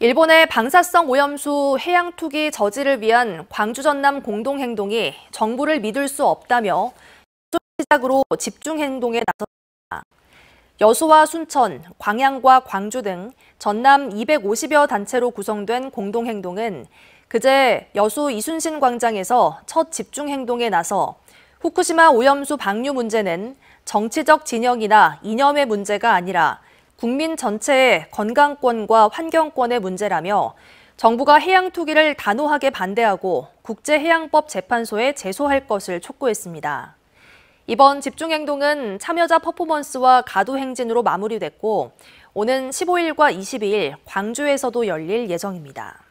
일본의 방사성 오염수 해양 투기 저지를 위한 광주 전남 공동 행동이 정부를 믿을 수 없다며 시작으로 집중 행동에 나섰다. 여수와 순천, 광양과 광주 등 전남 250여 단체로 구성된 공동 행동은 그제 여수 이순신 광장에서 첫 집중 행동에 나서 후쿠시마 오염수 방류 문제는 정치적 진영이나 이념의 문제가 아니라 국민 전체의 건강권과 환경권의 문제라며 정부가 해양 투기를 단호하게 반대하고 국제해양법 재판소에 제소할 것을 촉구했습니다. 이번 집중행동은 참여자 퍼포먼스와 가도행진으로 마무리됐고 오는 15일과 22일 광주에서도 열릴 예정입니다.